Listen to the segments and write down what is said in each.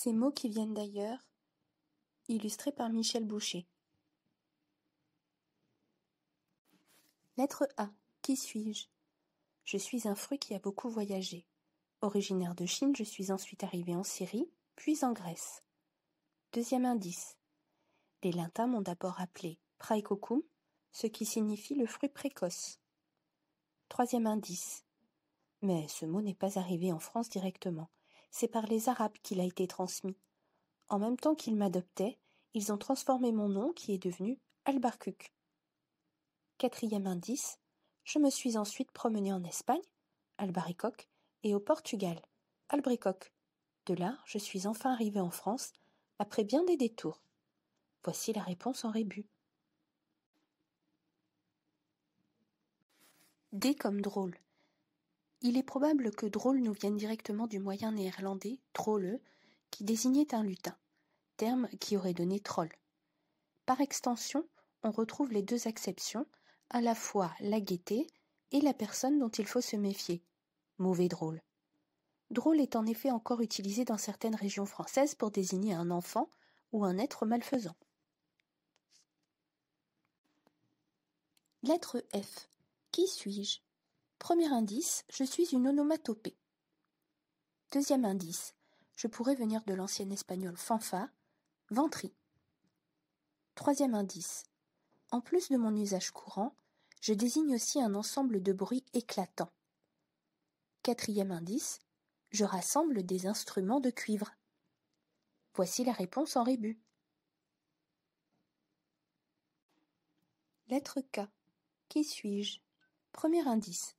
Ces mots qui viennent d'ailleurs, illustrés par Michel Boucher. Lettre A. Qui suis-je Je suis un fruit qui a beaucoup voyagé. Originaire de Chine, je suis ensuite arrivé en Syrie, puis en Grèce. Deuxième indice. Les lintins m'ont d'abord appelé praecocum, ce qui signifie le fruit précoce. Troisième indice. Mais ce mot n'est pas arrivé en France directement c'est par les Arabes qu'il a été transmis. En même temps qu'ils m'adoptaient, ils ont transformé mon nom qui est devenu Albarcuc. Quatrième indice, je me suis ensuite promené en Espagne, Albaricoque, et au Portugal, Albricoque. De là, je suis enfin arrivé en France, après bien des détours. Voici la réponse en rébus. D comme drôle. Il est probable que drôle nous vienne directement du moyen néerlandais trolle, qui désignait un lutin, terme qui aurait donné troll. Par extension, on retrouve les deux acceptions, à la fois la gaieté et la personne dont il faut se méfier, mauvais drôle. Drôle est en effet encore utilisé dans certaines régions françaises pour désigner un enfant ou un être malfaisant. Lettre F. Qui suis-je Premier indice, je suis une onomatopée. Deuxième indice, je pourrais venir de l'ancien espagnol fanfa, ventri. Troisième indice, en plus de mon usage courant, je désigne aussi un ensemble de bruits éclatants. Quatrième indice, je rassemble des instruments de cuivre. Voici la réponse en rébus. Lettre K. Qui suis-je Premier indice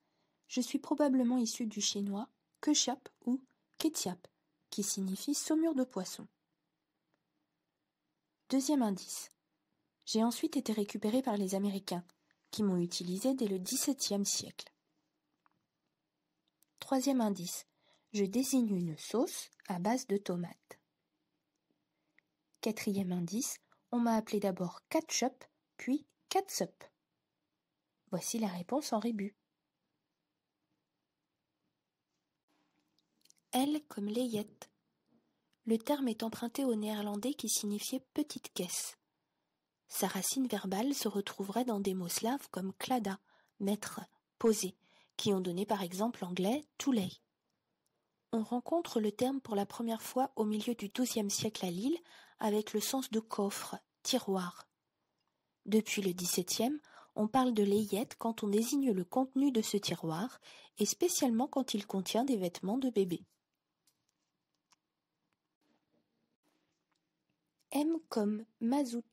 je suis probablement issu du chinois Kechap ou Ketiap, qui signifie saumure de poisson. Deuxième indice. J'ai ensuite été récupéré par les Américains, qui m'ont utilisé dès le XVIIe siècle. Troisième indice. Je désigne une sauce à base de tomates. Quatrième indice. On m'a appelé d'abord ketchup, puis catsup. Voici la réponse en rébut. Elle comme layette. Le terme est emprunté au néerlandais qui signifiait petite caisse. Sa racine verbale se retrouverait dans des mots slaves comme clada »,« maître »,« posé », qui ont donné par exemple l'anglais to lay. On rencontre le terme pour la première fois au milieu du XIIe siècle à Lille avec le sens de coffre, tiroir. Depuis le XVIIe, on parle de layette quand on désigne le contenu de ce tiroir et spécialement quand il contient des vêtements de bébé. M comme mazout.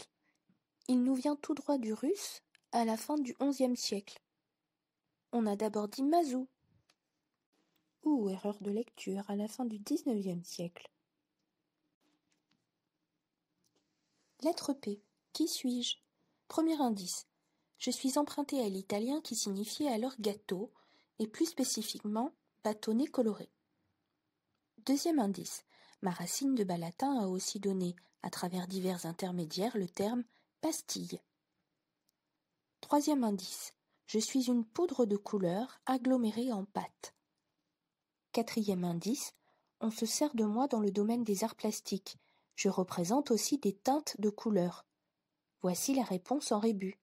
Il nous vient tout droit du russe, à la fin du XIe siècle. On a d'abord dit mazou. Ou erreur de lecture, à la fin du XIXe siècle. Lettre P. Qui suis-je Premier indice. Je suis emprunté à l'italien qui signifiait alors gâteau, et plus spécifiquement bâtonnet coloré. Deuxième indice. Ma racine de Balatin a aussi donné, à travers divers intermédiaires, le terme pastille. Troisième indice. Je suis une poudre de couleur agglomérée en pâte. Quatrième indice. On se sert de moi dans le domaine des arts plastiques. Je représente aussi des teintes de couleur. Voici la réponse en rébus.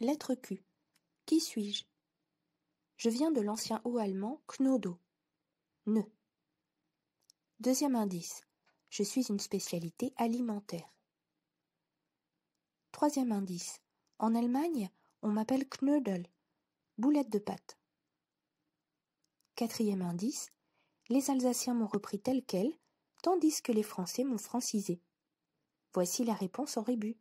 Lettre Q. Qui suis-je je viens de l'ancien haut allemand Knodo. Ne. Deuxième indice. Je suis une spécialité alimentaire. Troisième indice. En Allemagne, on m'appelle Knödel, boulette de pâte. Quatrième indice. Les Alsaciens m'ont repris tel quel, tandis que les Français m'ont francisé. Voici la réponse en rébut.